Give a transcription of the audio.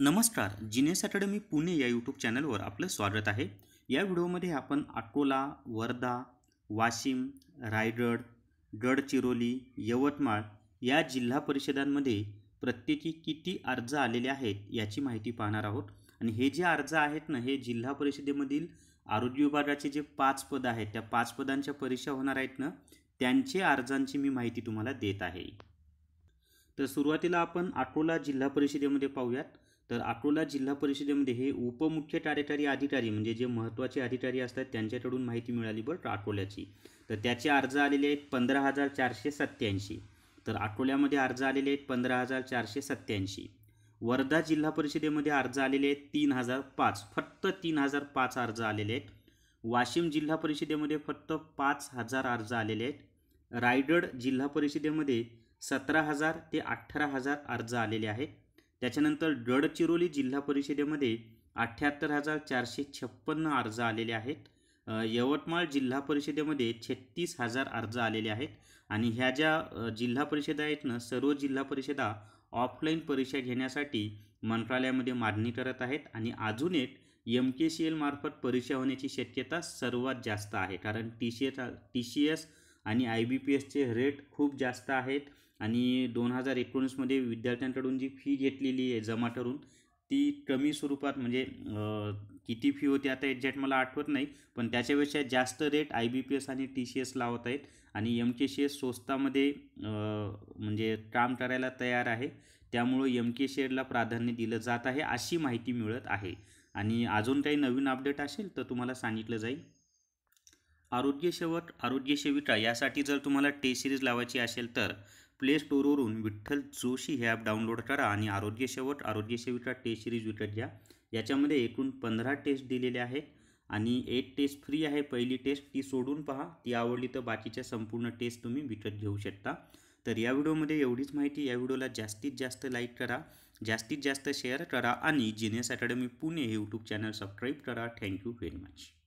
नमस्कार जिनेस अकॅडमी पुणे या यूट्यूब चॅनलवर आपलं स्वागत आहे या व्हिडिओमध्ये आपण अकोला वर्धा वाशिम रायगड गडचिरोली यवतमाळ या जिल्हा परिषदांमध्ये प्रत्येकी किती अर्ज आलेले आहेत याची माहिती पाहणार आहोत आणि हे जे अर्ज आहेत ना हे जिल्हा परिषदेमधील आरोग्य विभागाचे जे पाच पद आहेत त्या पाच पदांच्या परीक्षा होणार आहेत ना त्यांचे अर्जांची मी माहिती तुम्हाला देत आहे तर सुरुवातीला आपण अकोला जिल्हा परिषदेमध्ये पाहूयात तर अकोला जिल्हा परिषदेमध्ये हे उपमुख्य कार्यकारी अधिकारी म्हणजे जे महत्त्वाचे अधिकारी असतात त्यांच्याकडून माहिती मिळाली बरं अकोल्याची तर त्याचे अर्ज आलेले आहेत पंधरा हजार चारशे सत्त्याऐंशी तर अकोल्यामध्ये अर्ज आलेले आहेत पंधरा हजार चारशे सत्त्याऐंशी वर्धा जिल्हा परिषदेमध्ये अर्ज आलेले आहेत तीन हजार पाच फक्त तीन हजार पाच अर्ज आलेले आहेत वाशिम जिल्हा परिषदेमध्ये फक्त पाच हजार अर्ज आलेले आहेत रायगड जिल्हा परिषदेमध्ये सतरा हजार ते अठरा हजार अर्ज आलेले आहेत त्याच्यानंतर गडचिरोली जिल्हा परिषदेमध्ये अठ्ठ्याहत्तर हजार चारशे छप्पन्न अर्ज आलेले आहेत यवतमाळ जिल्हा परिषदेमध्ये छत्तीस हजार अर्ज आलेले आहेत आणि ह्या ज्या जिल्हा परिषदा आहेत ना सर्व जिल्हा परिषदा ऑफलाईन परीक्षा घेण्यासाठी मंत्रालयामध्ये मागणी करत आहेत आणि अजून एक एम के सी मार्फत परीक्षा होण्याची शक्यता सर्वात जास्त आहे कारण T C S T C S आणि आय बी पी एसचे रेट खूप जास्त आहेत आणि दोन हजार एकोणीसमध्ये विद्यार्थ्यांकडून जी फी घेतलेली आहे जमा ठरून ती कमी स्वरूपात म्हणजे किती फी होती आता एक्झॅक्ट मला आठवत नाही पण त्याच्यापेक्षा जास्त rate I B P S आणि टी सी एस लावत आहेत आणि एम के सी एस स्वस्तामध्ये म्हणजे काम करायला तयार आहे त्यामुळं एम के सी एडला प्राधान्य दिलं जात आहे अशी माहिती मिळत आहे आणि अजून काही नवीन अपडेट असेल तर तुम्हाला सांगितलं जाईल आरोग्य आरोग्यसेविका आरोग्य सेविका यासाठी जर तुम्हाला टेस्ट सिरीज लावायची असेल तर प्ले स्टोरवरून विठ्ठल जोशी हे ॲप डाउनलोड करा आणि आरोग्य शेवट आरोग्य सेविका टेस्ट सिरीज विकत घ्या याच्यामध्ये एकूण पंधरा टेस्ट दिलेले आहे आणि एक टेस्ट फ्री आहे पहिली टेस्ट ती सोडून पहा ती आवडली तर बाकीच्या संपूर्ण टेस्ट तुम्ही विकत घेऊ शकता तर या व्हिडिओमध्ये एवढीच माहिती या व्हिडिओला जास्तीत जास्त लाईक करा जास्तीत जास्त शेअर करा आणि जिनियस अकॅडमी पुणे हे यूट्यूब चॅनल सबस्क्राईब करा थँक्यू व्हेरी मच